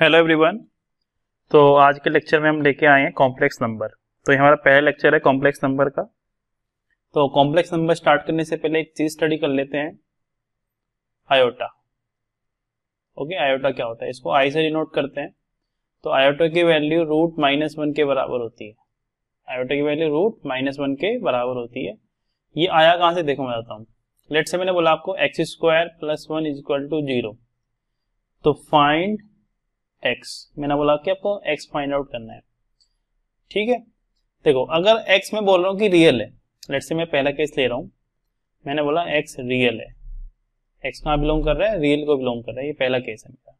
Hello everyone तो आज के लेक्चर में हम लेके आए हैं कॉम्प्लेक्स नंबर तो ये हमारा पहला लेक्चर है कॉम्प्लेक्स नंबर का तो कॉम्प्लेक्स नंबर स्टार्ट करने से पहले एक चीज स्टडी कर लेते हैं आयोटा ओके आयोटा क्या होता है इसको आई से डिनोट करते हैं तो आयोटा की वैल्यू रूट माइनस वन के बराबर होती है आयोटा की वैल्यू रूट माइनस वन के बराबर होती है ये आया कहाँ से देखो मैं बताता हूँ लेट से मैंने बोला आपको X square plus one is equal to zero तो फाइंड एक्स मैंने बोला कि आपको एक्स फाइंड आउट करना है ठीक है देखो अगर एक्स में बोल रहा हूँ कि रियल है लेट से मैं पहला केस ले रहा हूँ मैंने बोला एक्स रियल है एक्स कहाँ बिलोंग कर रहा है रियल को बिलोंग कर रहा है ये पहला केस है मेरा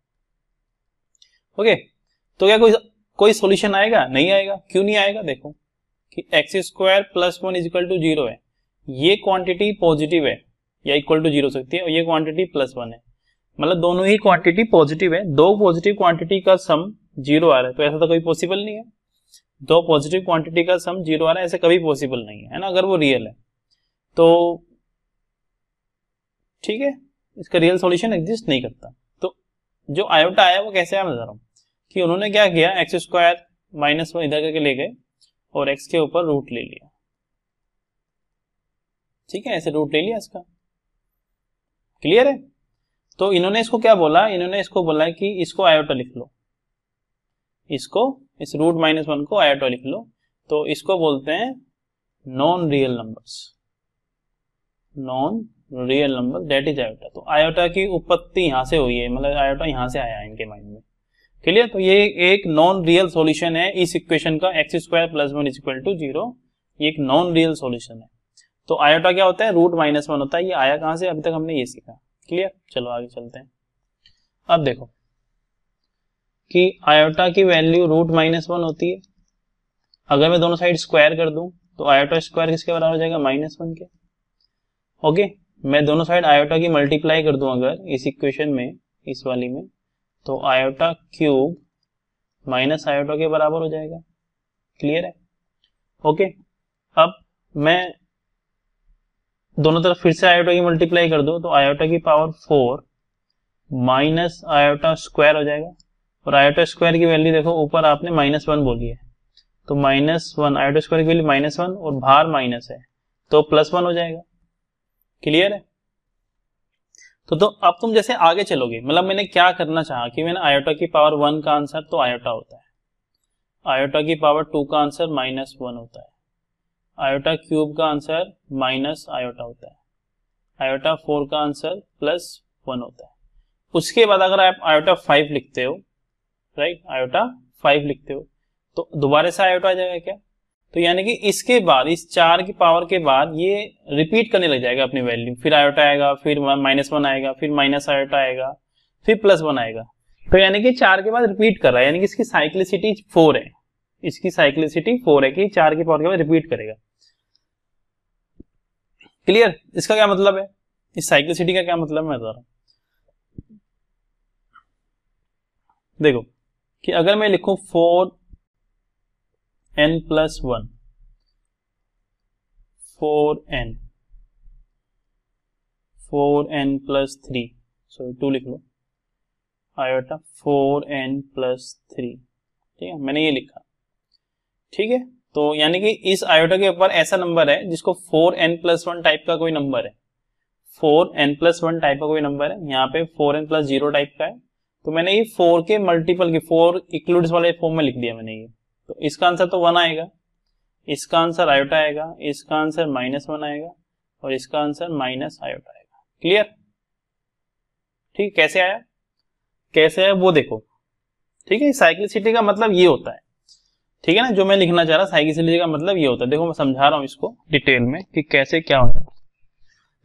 ओके तो क्या कोई कोई सोल्यूशन आएगा नहीं आएगा क्यों नहीं आएगा देखो कि X square plus one is equal to zero है ये क्वांटिटी पॉजिटिव है या इक्वल टू जीरो सकती है और ये क्वांटिटी प्लस वन है मतलब दोनों ही क्वांटिटी पॉजिटिव है दो पॉजिटिव क्वांटिटी का सम जीरो आ रहा है तो ऐसा तो कभी पॉसिबल नहीं है दो पॉजिटिव क्वांटिटी का सम जीरो आ रहा है ऐसे कभी पॉसिबल नहीं है ना अगर वो रियल है तो ठीक है इसका रियल सॉल्यूशन एग्जिस्ट नहीं करता तो जो आयोटा आया वो कैसे आया बता रहा हूँ कि उन्होंने क्या किया एक्स स्क्वायर माइनस वन इधर करके ले गए और एक्स के ऊपर रूट ले लिया ठीक है ऐसे रूट ले लिया इसका क्लियर है तो इन्होंने इसको क्या बोला इन्होंने इसको बोला कि इसको आयोटो लिख लो इसको इस रूट माइनस वन को आयोटो लिख लो तो इसको बोलते हैं non real numbers non real number that is iota तो आयोटा की उत्पत्ति यहां से हुई है मतलब आयोटा यहां से आया है इनके माइंड में क्लियर तो ये एक नॉन रियल सोल्यूशन है इस इक्वेशन का X square plus one is equal to zero एक नॉन रियल सोल्यूशन है तो आयोटा क्या होता है रूट माइनस वन होता है ये आया कहां से अभी तक हमने ये सीखा क्लियर चलो आगे चलते हैं अब देखो कि आयोटा की वैल्यू रूट माइनस वन होती है अगर मैं दोनों साइड स्क्वायर कर दूं तो आयोटा स्क्वायर किसके बराबर हो जाएगा माइनस वन के ओके मैं दोनों साइड आयोटा की मल्टीप्लाई कर दूं अगर इस इक्वेशन में इस वाली में तो आयोटा क्यूब माइनस आयोटा के बराबर हो जाएगा क्लियर है ओके अब मैं दोनों तरफ फिर से आयोटा की मल्टीप्लाई कर दो तो आयोटा की power four minus iota square हो जाएगा और आयोटा स्क्वायर की वैल्यू देखो ऊपर आपने माइनस वन बोली है तो माइनस वन आयोटा स्क्वायर की वैल्यू माइनस वन और भार माइनस है तो प्लस वन हो जाएगा क्लियर है तो तो अब तुम जैसे आगे चलोगे मतलब मैंने क्या करना चाहा कि मैंने आयोटा की पावर वन का आंसर तो आयोटा होता है आयोटा की पावर टू का आंसर माइनस वन होता है आयोटा क्यूब का आंसर माइनस आयोटा होता है आयोटा फोर का आंसर प्लस वन होता है उसके बाद अगर आप आयोटा फाइव लिखते हो राइट आयोटा फाइव लिखते हो तो दोबारा से आयोटा आ जाएगा क्या तो यानी कि इसके बाद इस चार की पावर के बाद ये रिपीट करने लग जाएगा अपनी वैल्यू फिर आयोटा आएगा फिर माइनस वन आएगा फिर माइनस आयोटा आएगा फिर प्लस वन आएगा तो यानी कि चार के बाद रिपीट कर रहा है यानी कि इसकी साइक्लिसिटी फोर है इसकी साइक्लिसिटी फोर है कि चार की पावर के बाद रिपीट करेगा क्लियर इसका क्या मतलब है इस साइक्लिसिटी का क्या मतलब मैं देखो कि अगर मैं लिखूं four N plus one four N four N plus three sorry two लिख लो iota four N plus three ठीक है मैंने ये लिखा ठीक है तो यानी कि इस आयोटा के ऊपर ऐसा नंबर है जिसको four N plus one type का कोई नंबर है four N plus one type का कोई नंबर है यहाँ पे four N plus zero type का है तो मैंने ये फोर के मल्टीपल के फोर इक्लूड्स वाले फॉर्म में लिख दिया मैंने ये तो इसका आंसर तो वन आएगा इसका आंसर आयोटा आएगा इसका आंसर माइनस वन आएगा और इसका आंसर माइनस आयोटा आएगा क्लियर ठीक कैसे आया कैसे आया वो देखो ठीक है साइक्लिसिटी का मतलब ये होता है ठीक है ना जो मैं लिखना चाह रहा साइकिल से मतलब ये होता है देखो मैं समझा रहा हूँ इसको डिटेल में कि कैसे क्या हो जाए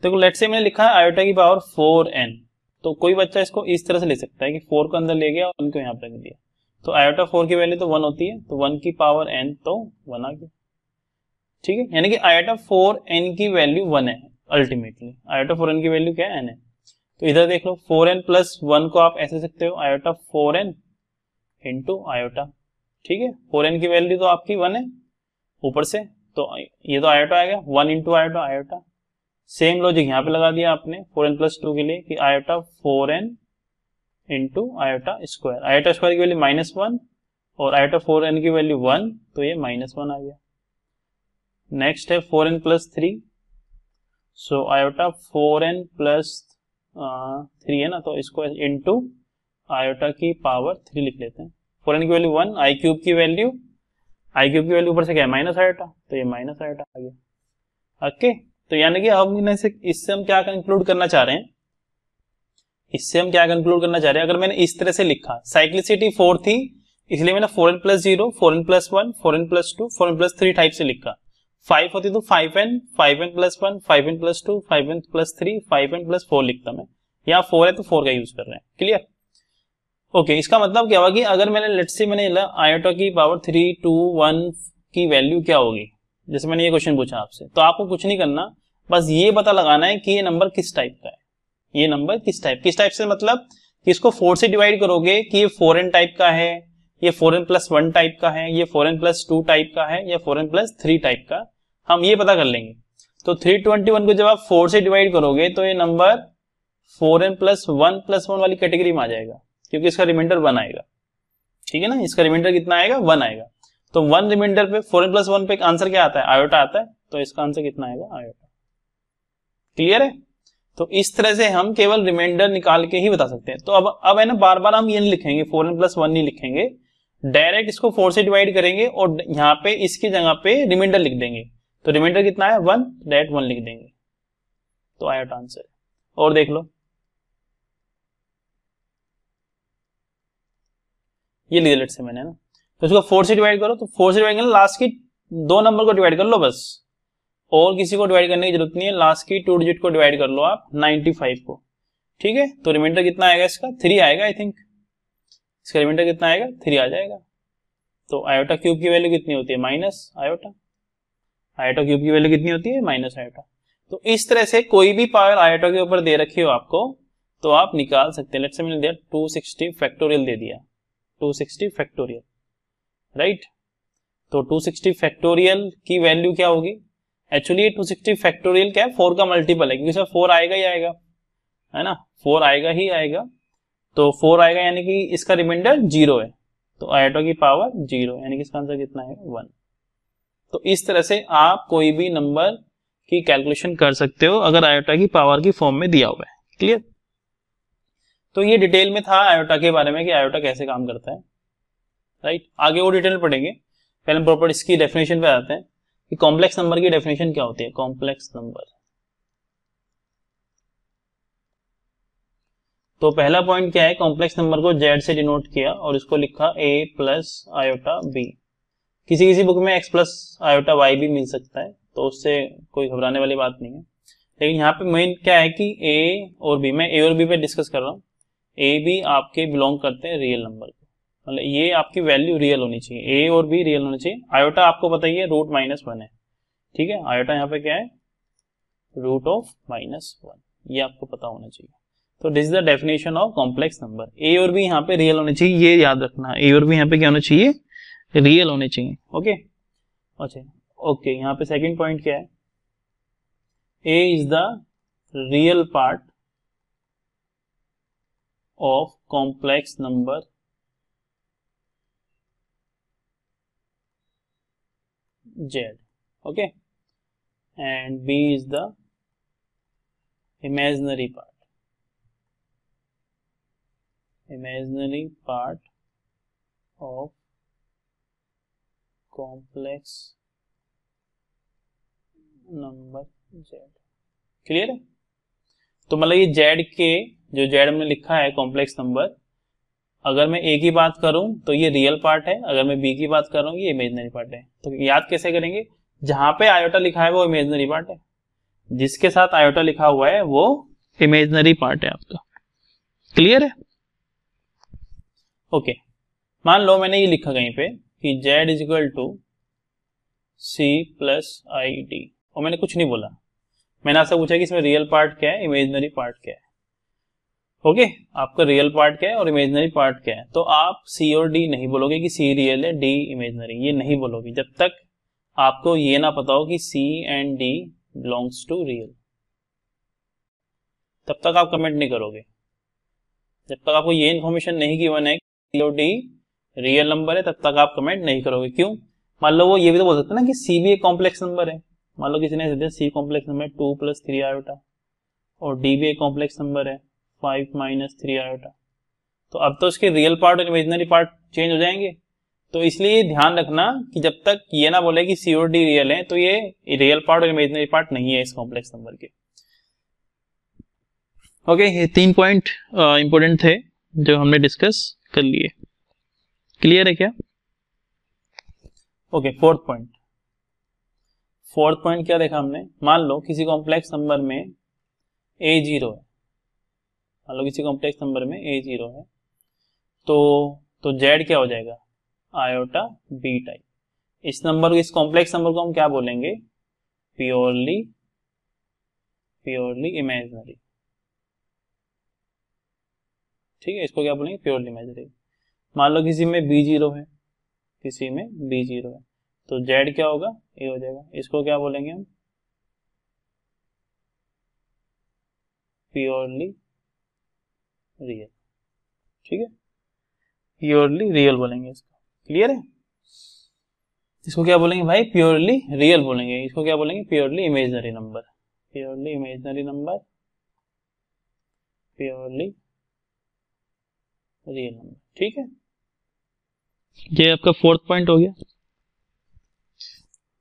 देखो लेट से मैंने लिखा है आयोटा की पावर फोर एन तो कोई बच्चा इसको इस तरह से ले सकता है कि फोर को अंदर ले गया और उनको यहाँ पर रख दिया तो आयोटा फोर की वैल्यू तो वन होती है तो वन की पावर एन तो वन आ गया ठीक है यानी कि आयोटा फोर एन की वैल्यू वन है अल्टीमेटली आयोटा फोर एन की वैल्यू क्या है एन है तो इधर देख लो फोर एन प्लस वन को आप ऐसे सकते हो iota four N into iota ठीक है फोर एन की वैल्यू तो आपकी वन है ऊपर से तो ये तो आयोटा आएगा one into iota iota same logic यहाँ पे लगा दिया आपने फोर एन प्लस टू के लिए कि iota four N into iota square iota square की वैल्यू माइनस वन और आयोटा फोर एन की वैल्यू वन तो ये माइनस वन आ गया नेक्स्ट है four N plus three so iota four N plus three है ना तो इसको इंटू आयोटा की पावर थ्री लिख लेते हैं फोर की वैल्यू वन आई क्यूब की वैल्यू आई क्यूब की वैल्यू ऊपर से क्या है माइनस आया तो ये माइनस आया आ गया ओके तो यानी कि हम से इससे हम क्या कंक्लूड करना चाह रहे हैं इससे हम क्या कंक्लूड करना चाह रहे हैं अगर मैंने इस तरह से लिखा साइक्लिसिटी फोर थी इसलिए मैंने four N plus zero four N plus one four N plus two four N plus three type से लिखा फाइव होती तो five N five N plus one five N plus two five N plus three five N plus four लिखता मैं यहाँ four है तो four का यूज कर रहे हैं क्लियर ओके okay, इसका मतलब क्या होगा कि अगर मैंने लेट से मैंने आयोटा की पावर थ्री टू वन की वैल्यू क्या होगी जैसे मैंने ये क्वेश्चन पूछा आपसे तो आपको कुछ नहीं करना बस ये पता लगाना है कि ये नंबर किस टाइप का है ये नंबर किस टाइप किस टाइप से मतलब कि इसको फोर से डिवाइड करोगे कि ये एन टाइप का है ये four N plus one type का है ये एन प्लस टू टाइप का है या four N plus three type का हम ये पता कर लेंगे तो थ्री ट्वेंटी वन को जब आप फोर से डिवाइड करोगे तो ये number four N plus one plus one वाली कैटेगरी में आ जाएगा क्योंकि इसका रिमाइंडर वन आएगा ठीक है ना इसका रिमाइंडर कितना आएगा वन आएगा तो वन रिमाइंडर पे फोर प्लस वन पे आंसर क्या आता है आयोटा आता है तो इसका आंसर कितना आएगा आयोटा क्लियर है तो इस तरह से हम केवल रिमाइंडर निकाल के ही बता सकते हैं तो अब अब है ना बार बार हम ये नहीं लिखेंगे फोर एन प्लस वन नहीं लिखेंगे डायरेक्ट इसको फोर से डिवाइड करेंगे और यहाँ पे इसकी जगह पे रिमाइंडर लिख देंगे तो रिमाइंडर कितना है वन डायरेक्ट वन लिख देंगे तो आया आंसर और देख लो ये लिख लेट से मैंने ना तो इसको फोर से डिवाइड करो तो फोर से डिवाइड करना लास्ट की दो नंबर को डिवाइड कर लो बस और किसी को डिवाइड करने की जरूरत नहीं है लास्ट की टू डिजिट को डिवाइड कर लो आप 95 को ठीक है तो रिमाइंडर कितना आएगा इसका थ्री आएगा आई थिंक इसका रिमाइंडर कितना आएगा थ्री आ जाएगा तो आयोटा क्यूब की वैल्यू कितनी होती है माइनस आयोटा आयोटा क्यूब की वैल्यू कितनी होती है माइनस आयोटा तो इस तरह से कोई भी पावर आयोटा के ऊपर दे रखी हो आपको तो आप निकाल सकते हैं लेट्स मैंने दिया 260 फैक्टोरियल दे दिया 260 फैक्टोरियल राइट तो 260 फैक्टोरियल की वैल्यू क्या होगी एक्चुअली ये 260 फैक्टोरियल क्या है फोर का मल्टीपल है क्योंकि सर फोर आएगा ही आएगा है ना फोर आएगा ही आएगा तो फोर आएगा यानी कि इसका रिमाइंडर जीरो है तो आयोटो की पावर जीरो यानी कि इसका आंसर कितना है वन तो इस तरह से आप कोई भी नंबर की कैलकुलेशन कर सकते हो अगर आयोटा की पावर की फॉर्म में दिया हुआ है क्लियर तो ये डिटेल में था आयोटा के बारे में कि आयोटा कैसे काम करता है राइट आगे वो डिटेल पढ़ेंगे पहले प्रॉपर इसकी डेफिनेशन पे आते हैं कि कॉम्प्लेक्स नंबर की डेफिनेशन क्या होती है कॉम्प्लेक्स नंबर तो पहला पॉइंट क्या है कॉम्प्लेक्स नंबर को जेड से डिनोट किया और इसको लिखा ए प्लस आयोटा बी किसी किसी बुक में एक्स प्लस आयोटा वाई भी मिल सकता है तो उससे कोई घबराने वाली बात नहीं है लेकिन यहाँ पे मेन क्या है कि ए और बी मैं ए और बी पे डिस्कस कर रहा हूँ ए बी आपके बिलोंग करते हैं रियल नंबर को मतलब ये आपकी वैल्यू रियल होनी चाहिए ए और बी रियल होनी चाहिए आयोटा आपको बताइए रूट माइनस वन है ठीक है आयोटा यहाँ पे क्या है रूट ऑफ माइनस वन ये आपको पता होना चाहिए तो this is the definition of complex number A और बी यहाँ पे रियल होने चाहिए ये याद रखना ए और बी यहाँ पे क्या होना चाहिए रियल होने चाहिए ओके अच्छा ओके यहाँ पे सेकेंड पॉइंट क्या है A is the real part of complex number Z okay and B is the imaginary part imaginary part of complex number Z clear है तो मतलब ये जेड के जो जेड में लिखा है कॉम्प्लेक्स नंबर अगर मैं ए की बात करूं तो ये रियल पार्ट है अगर मैं बी की बात करूं ये इमेजनरी पार्ट है तो याद कैसे करेंगे जहां पे आयोटा लिखा है वो इमेजनरी पार्ट है जिसके साथ आयोटा लिखा हुआ है वो इमेजनरी पार्ट है आपका क्लियर है ओके मान लो मैंने ये लिखा कहीं पे कि Z is equal to C plus I D और मैंने कुछ नहीं बोला मैंने आपसे पूछा कि इसमें रियल पार्ट क्या है इमेजनरी पार्ट क्या है ओके okay? आपका रियल पार्ट क्या है और इमेजनरी पार्ट क्या है तो आप सी और डी नहीं बोलोगे कि सी रियल है डी इमेजनरी ये नहीं बोलोगे जब तक आपको ये ना पता हो कि C and D belongs to real तब तक आप कमेंट नहीं करोगे जब तक आपको ये इन्फॉर्मेशन नहीं गिवन है सी और डी रियल नंबर है तब तक आप कमेंट नहीं करोगे क्यों मान लो वो ये भी तो बोल सकते ना कि सी भी एक कॉम्प्लेक्स नंबर है मान लो किसी ने C complex number two plus three iota और डी भी एक कॉम्प्लेक्स नंबर है फाइव माइनस थ्री आयोटा तो अब तो उसके रियल पार्ट और इमेजनरी पार्ट चेंज हो जाएंगे तो इसलिए ध्यान रखना कि जब तक ये ना बोले कि सीओ डी रियल है तो ये रियल पार्ट और इमेजनरी पार्ट नहीं है इस कॉम्प्लेक्स नंबर के ओके ये तीन पॉइंट इंपॉर्टेंट थे जो हमने डिस्कस कर लिए क्लियर है क्या okay fourth point fourth point क्या देखा हमने मान लो किसी कॉम्प्लेक्स नंबर में ए जीरो है मान लो किसी कॉम्प्लेक्स नंबर में ए जीरो है तो तो जेड क्या हो जाएगा आयोटा बी टाइप इस नंबर इस कॉम्प्लेक्स नंबर को हम क्या बोलेंगे प्योरली प्योरली इमेजनरी ठीक है इसको क्या बोलेंगे प्योरली इमेजनरी मान लो किसी में बी जीरो है किसी में बी जीरो है तो जेड क्या होगा ए हो जाएगा इसको क्या बोलेंगे हम प्योरली रियल ठीक है प्योरली रियल बोलेंगे इसको क्लियर है इसको क्या बोलेंगे भाई प्योरली रियल बोलेंगे इसको क्या बोलेंगे purely imaginary number purely imaginary number purely real number ठीक है ये आपका फोर्थ पॉइंट हो गया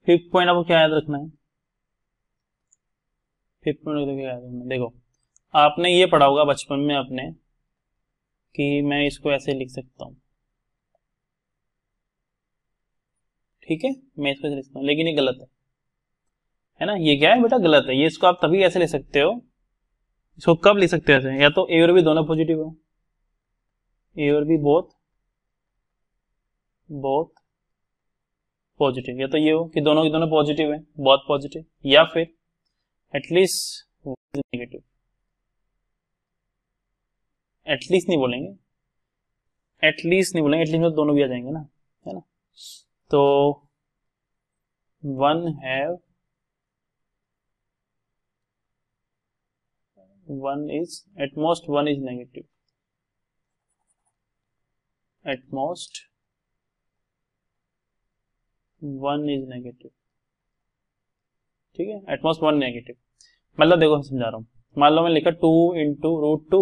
फिफ्थ पॉइंट आपको क्या याद रखना है फिफ्थ पॉइंट क्या याद रखना है देखो आपने ये पढ़ा होगा बचपन में अपने कि मैं इसको ऐसे लिख सकता हूं ठीक है मैं इसको ऐसे लिख सकता हूं लेकिन ये गलत है है ना ये क्या है बेटा गलत है ये इसको आप तभी ऐसे ले सकते हो इसको कब लिख सकते हो ऐसे या तो ए और बी दोनों पॉजिटिव हो ए और बी बोथ बोथ पॉजिटिव या तो ये हो कि दोनों के दोनों पॉजिटिव है बहुत पॉजिटिव या फिर एटलीस्ट नेगेटिव एटलीस्ट नहीं बोलेंगे एटलीस्ट नहीं बोलेंगे एटलीस्ट में दोनों भी आ जाएंगे ना है ना तो one have one is at most one is negative at most one ठीक है एटमोस्ट वन नेगेटिव मतलब देखो समझा रहा हूं मान लो मैं लिखा two into root two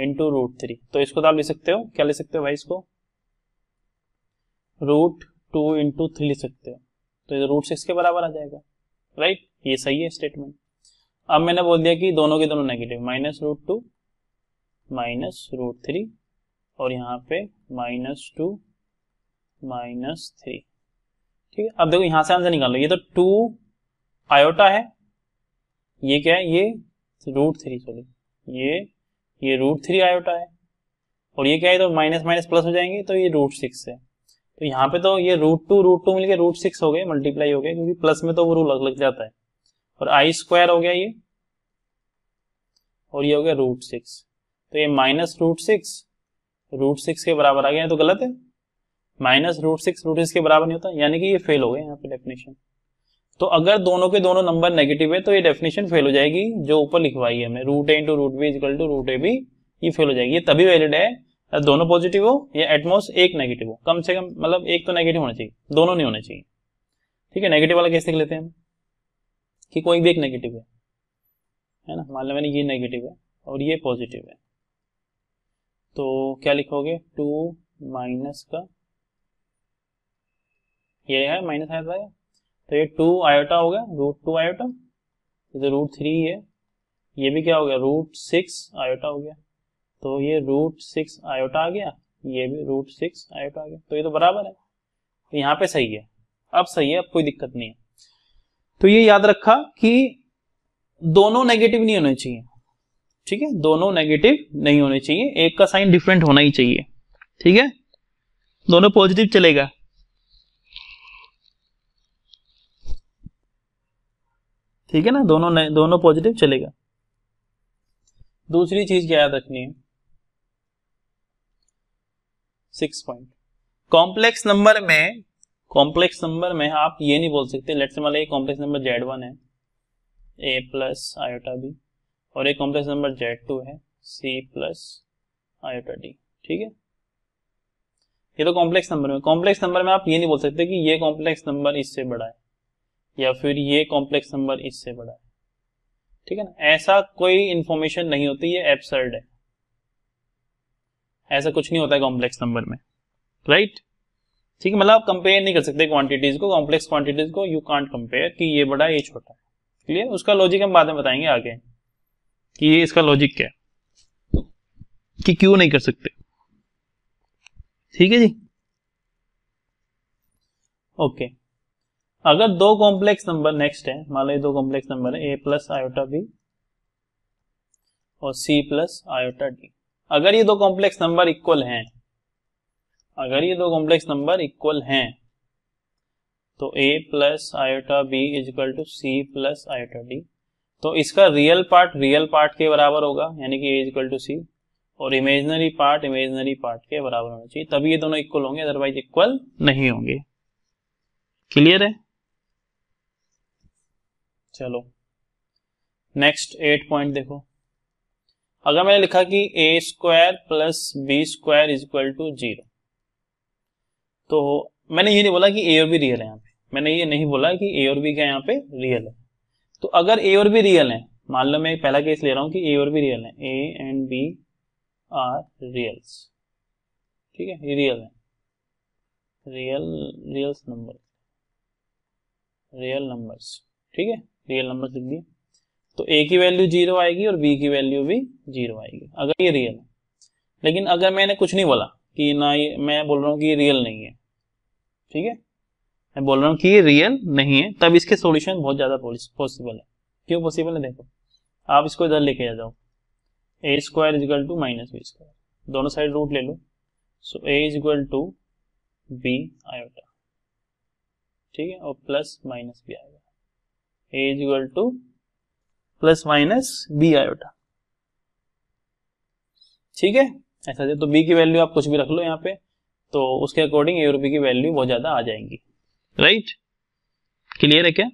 into root three तो इसको तो आप लिख सकते हो क्या लिख सकते हो भाई इसको रूट टू इंटू थ्री लिख सकते हो तो रूट सिक्स के बराबर आ जाएगा राइट ये सही है स्टेटमेंट अब मैंने बोल दिया कि दोनों के दोनों negative minus root two minus root three और यहाँ पे माइनस टू माइनस थ्री ठीक है अब देखो यहां से आंसर निकाल लो ये तो टू आयोटा है ये क्या है ये रूट थ्री सॉरी ये ये रूट थ्री आयोटा है और ये क्या है तो माइनस माइनस प्लस हो जाएंगे तो ये रूट सिक्स है तो यहाँ पे तो ये रूट टू रूट टू मिलकर रूट सिक्स हो गए मल्टीप्लाई हो गए क्योंकि प्लस में तो वो रूल लग, लग जाता है और आई स्क्वायर हो गया ये और ये हो गया रूट सिक्स तो ये minus root six root six के बराबर आ गया तो गलत है minus root six root six के बराबर नहीं होता यानी कि ये फेल हो गए यहाँ पे डेफिनेशन तो अगर दोनों के दोनों नंबर नेगेटिव है तो ये डेफिनेशन फेल हो जाएगी जो ऊपर लिखवाई है हमने root A into root B to root A B ये फेल हो जाएगी ये तभी वैलिड है दोनों पॉजिटिव हो या एटमोस्ट एक नेगेटिव हो कम से कम मतलब एक तो नेगेटिव होना चाहिए दोनों नहीं होने चाहिए ठीक है नेगेटिव वाला कैसे लिख लेते हैं हम कि कोई भी एक नेगेटिव है है ना मान लो मैंने ये नेगेटिव है और ये पॉजिटिव है तो क्या लिखोगे टू माइनस का ये है माइनस आया था तो ये टू आयोटा हो गया रूट टू आयोटा ये रूट तो थ्री है ये भी क्या हो गया रूट सिक्स आयोटा हो गया तो ये रूट सिक्स आयोटा आ गया ये भी रूट सिक्स आयोटा आ गया तो ये तो बराबर है तो यहाँ पे सही है अब सही है अब कोई दिक्कत नहीं है तो ये याद रखा कि दोनों नेगेटिव नहीं होने चाहिए ठीक है दोनों नेगेटिव नहीं होने चाहिए एक का साइन डिफरेंट होना ही चाहिए ठीक है दोनों पॉजिटिव चलेगा ठीक है ना दोनों दोनों पॉजिटिव चलेगा दूसरी चीज क्या याद रखनी है सिक्स पॉइंट कॉम्प्लेक्स नंबर में कॉम्प्लेक्स नंबर में आप ये नहीं बोल सकते लेट्स मान ये कॉम्प्लेक्स नंबर जेड वन है ए प्लस आयोटा बी और एक कॉम्प्लेक्स नंबर जेड टू है सी प्लस आयोटा डी ठीक है ये तो कॉम्प्लेक्स नंबर में कॉम्प्लेक्स नंबर में आप ये नहीं बोल सकते कि ये कॉम्प्लेक्स नंबर इससे बड़ा है या फिर ये कॉम्प्लेक्स नंबर इससे बड़ा है ठीक है ना ऐसा कोई इंफॉर्मेशन नहीं होती ये एब्सर्ड है ऐसा कुछ नहीं होता है कॉम्प्लेक्स नंबर में राइट ठीक है मतलब आप कंपेयर नहीं कर सकते क्वांटिटीज को कॉम्प्लेक्स क्वांटिटीज को यू कांट कंपेयर कि ये बड़ा ये छोटा है क्लियर उसका लॉजिक हम बाद में बताएंगे आगे कि ये इसका लॉजिक क्या है कि क्यों नहीं कर सकते ठीक है जी ओके okay. अगर दो कॉम्प्लेक्स नंबर नेक्स्ट है मान लो दो कॉम्प्लेक्स नंबर है ए प्लस आयोटा बी और सी प्लस आयोटा डी अगर ये दो कॉम्प्लेक्स नंबर इक्वल हैं अगर ये दो कॉम्प्लेक्स नंबर इक्वल हैं तो A plus iota B is equal to C plus iota D तो इसका रियल पार्ट रियल पार्ट के बराबर होगा यानी कि A is equal to C और इमेजनरी पार्ट इमेजनरी पार्ट के बराबर होना चाहिए तभी ये दोनों इक्वल होंगे अदरवाइज इक्वल नहीं होंगे क्लियर है चलो नेक्स्ट एट पॉइंट देखो अगर मैंने लिखा कि A square plus B square is equal to zero तो मैंने ये नहीं बोला कि ए और बी रियल है यहाँ पे मैंने ये नहीं बोला कि ए और बी क्या यहाँ पे रियल है तो अगर ए और बी रियल है मान लो मैं पहला केस ले रहा हूँ कि ए और बी रियल है A and B are reals ठीक है ये रियल है real reals number real numbers ठीक है रियल नंबर लिख दिए तो ए की वैल्यू जीरो आएगी और बी की वैल्यू भी जीरो आएगी अगर ये रियल है लेकिन अगर मैंने कुछ नहीं बोला कि ना ये मैं बोल रहा हूँ कि ये रियल नहीं है ठीक है मैं बोल रहा हूँ कि ये रियल नहीं है तब इसके सॉल्यूशन बहुत ज़्यादा पॉसिबल है क्यों पॉसिबल है देखो आप इसको इधर लेके आ जाओ A square is equal to minus B square दोनों साइड रूट ले लो so A is equal to B iota ठीक है और plus minus B iota A is equal to plus minus B iota ठीक है ऐसा तो बी की वैल्यू आप कुछ भी रख लो यहाँ पे तो उसके अकॉर्डिंग ए और बी की वैल्यू बहुत ज्यादा आ जाएंगी राइट क्लियर है क्या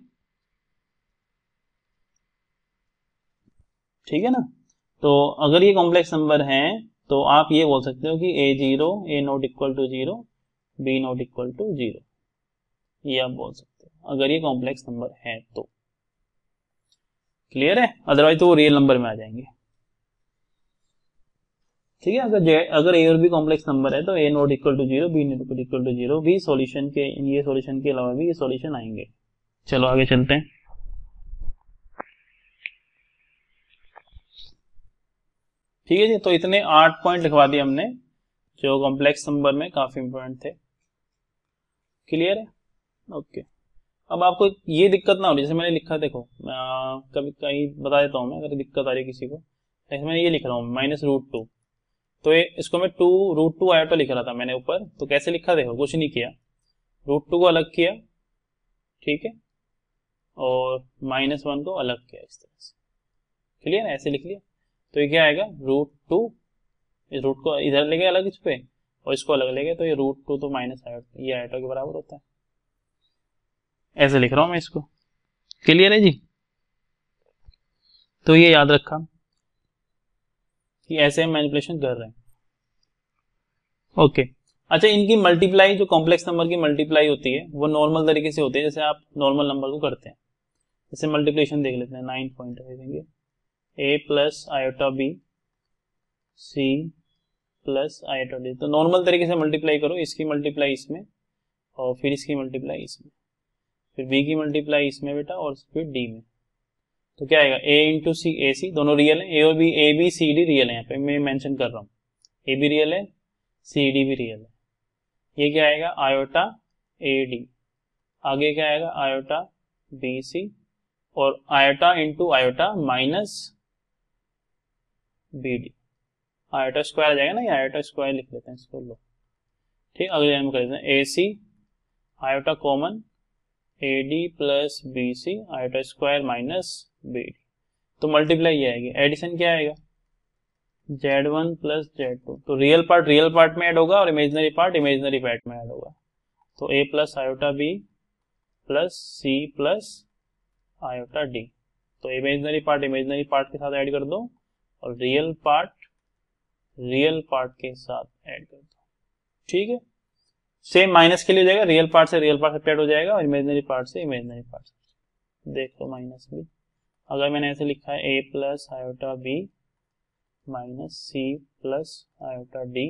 ठीक है ना तो अगर ये कॉम्प्लेक्स नंबर है तो आप ये बोल सकते हो कि A zero A not equal to zero B not equal to zero ये आप बोल सकते हो अगर ये कॉम्प्लेक्स नंबर है तो क्लियर है अदरवाइज तो वो रियल नंबर में आ जाएंगे ठीक है अगर अगर ए और बी कॉम्प्लेक्स नंबर है तो A not equal to zero B not equal to zero B solution के ये सॉल्यूशन के अलावा भी ये सॉल्यूशन आएंगे चलो आगे चलते हैं ठीक है जी तो इतने आठ पॉइंट लिखवा दिए हमने जो कॉम्प्लेक्स नंबर में काफी इंपॉर्टेंट थे क्लियर है ओके okay. अब आपको ये दिक्कत ना हो जैसे मैंने लिखा देखो कभी कहीं बता देता हूँ मैं अगर दिक्कत आ रही है किसी को जैसे मैंने ये लिख रहा हूँ माइनस रूट टू तो ये इसको मैं टू रूट टू आया तो लिख रहा था मैंने ऊपर तो कैसे लिखा देखो कुछ नहीं किया रूट टू को अलग किया ठीक है और माइनस वन को अलग किया इस तरह से क्लियर ऐसे लिख लिया तो ये क्या आएगा रूट टू इस रूट को इधर ले गए अलग इस पर और इसको अलग ले गए तो ये रूट टू तो माइनस आया ये आयोटा के तो बराबर होता है ऐसे लिख रहा हूं मैं इसको क्लियर है जी तो ये याद रखा कि ऐसे हम मैनिपुलेशन कर रहे हैं ओके अच्छा इनकी मल्टीप्लाई जो कॉम्प्लेक्स नंबर की मल्टीप्लाई होती है वो नॉर्मल तरीके से होती है जैसे आप नॉर्मल नंबर को करते हैं जैसे मल्टीप्लेशन देख लेते हैं nine point A plus iota B C plus iota D तो नॉर्मल तरीके से मल्टीप्लाई करो इसकी मल्टीप्लाई इसमें और फिर इसकी मल्टीप्लाई इसमें फिर बी की मल्टीप्लाई इसमें बेटा और फिर डी में तो क्या आएगा ए इंटू सी ए सी दोनों रियल है ए और B A B C D real है यहाँ पे मैं मेंशन कर रहा हूँ ए बी रियल है सी डी भी रियल है ये क्या आएगा आयोटा ए डी आगे क्या आएगा आयोटा बी सी और iota into iota minus B D iota square आ जाएगा ना ये आयोटा स्क्वायर लिख लेते हैं इसको लो ठीक अगले नंबर कर देते हैं A C iota common A D plus B C iota square minus B D तो मल्टीप्लाई ये आएगी एडिशन क्या आएगा Z one plus Z two तो रियल पार्ट रियल पार्ट में ऐड होगा और इमेजनरी पार्ट इमेजनरी पार्ट में ऐड होगा तो A plus iota B plus C plus iota D तो इमेजनरी पार्ट इमेजनरी पार्ट के साथ ऐड कर दो और रियल पार्ट रियल पार्ट के साथ ऐड कर दो ठीक है सेम माइनस के लिए जाएगा रियल पार्ट से रियल पार्ट सेपरेट हो जाएगा और इमेजनरी पार्ट से इमेजनरी पार्ट देख लो माइनस बी अगर मैंने ऐसे लिखा है A plus iota B minus C plus iota D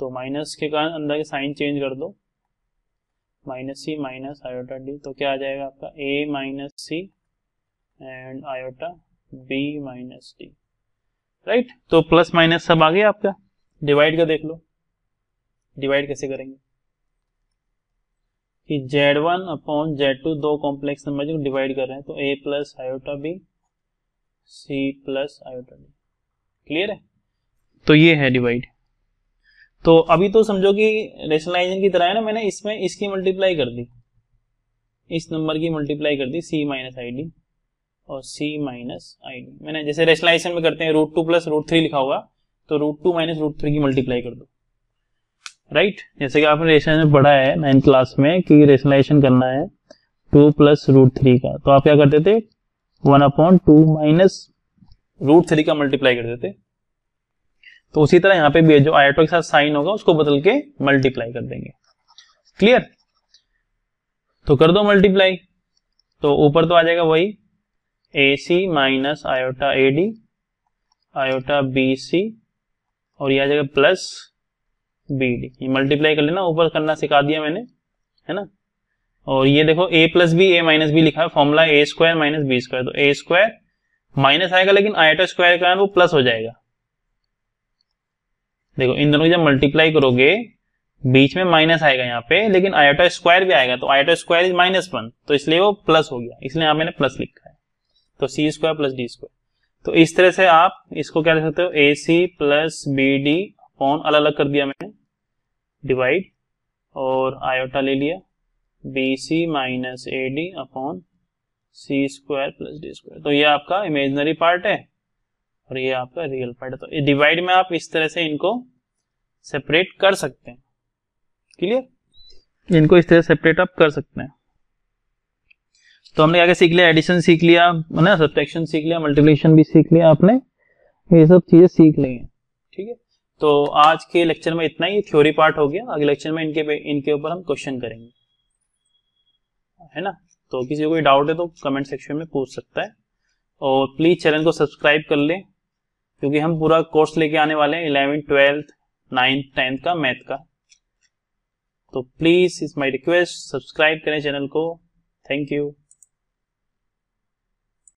तो माइनस के कारण अंदर के साइन चेंज कर दो minus C minus iota D तो क्या आ जाएगा आपका A minus C and iota B minus D right तो प्लस माइनस सब आ गया आपका डिवाइड का देख लो डिवाइड कैसे करेंगे कि Z one upon Z two दो कॉम्प्लेक्स नंबर जो डिवाइड कर रहे हैं तो A plus iota B C plus iota D clear है तो ये है डिवाइड तो अभी तो समझो कि रेशनलाइजन की तरह है ना मैंने इसमें इसकी मल्टीप्लाई कर दी इस नंबर की मल्टीप्लाई कर दी सी माइनस आई डी और सी माइनस आई डी मैंने जैसे रेशनलाइजेशन में करते हैं root two plus root three लिखा हुआ तो root two minus root three की मल्टीप्लाई कर दो राइट right? जैसे कि आपने रेशन में पढ़ा है नाइन्थ क्लास में कि रेशनलाइजेशन करना है टू प्लस रूट थ्री का तो आप क्या करते थे one upon two minus root three का मल्टीप्लाई करते थे तो उसी तरह यहाँ पे भी जो आयोटो के साथ साइन होगा उसको बदल के मल्टीप्लाई कर देंगे क्लियर तो कर दो मल्टीप्लाई तो ऊपर तो आ जाएगा वही A C minus iota A D iota B C और यह आ जाएगा प्लस बी डी ये मल्टीप्लाई कर लेना ऊपर करना सिखा दिया मैंने है ना और ये देखो A plus B A minus B लिखा है formula A square minus B square तो ए स्क्वायर माइनस आएगा लेकिन आयटा स्क्वायर तो का वो प्लस हो जाएगा देखो इन दोनों की जब मल्टीप्लाई करोगे बीच में माइनस आएगा यहाँ पे लेकिन आयोटा तो स्क्वायर भी आएगा तो iota square is minus one तो इसलिए वो प्लस हो गया इसलिए यहाँ मैंने प्लस लिखा है तो C square plus D square तो इस तरह से आप इसको क्या लिख सकते हो A C plus B D कौन अलग अलग कर दिया मैंने डिवाइड और आयोटा ले लिया B C minus A D upon C square plus D square तो ये आपका इमेजनरी पार्ट है और ये आपका रियल पार्ट है तो डिवाइड में आप इस तरह से इनको सेपरेट कर सकते हैं क्लियर इनको इस तरह सेपरेट आप कर सकते हैं तो हमने आगे सीख लिया एडिशन सीख लिया ना सब्ट्रैक्शन सीख लिया मल्टीप्लिकेशन भी सीख लिया आपने ये सब चीजें सीख ली हैं ठीक है थीके? तो आज के लेक्चर में इतना ही थ्योरी पार्ट हो गया अगले लेक्चर में इनके इनके ऊपर हम क्वेश्चन करेंगे है ना तो किसी को कोई डाउट है तो कमेंट सेक्शन में पूछ सकता है और प्लीज चैनल को सब्सक्राइब कर ले क्योंकि हम पूरा कोर्स लेके आने वाले हैं इलेवेंथ ट्वेल्थ नाइन्थ टेंथ का मैथ का तो please is my request subscribe करें चैनल को थैंक यू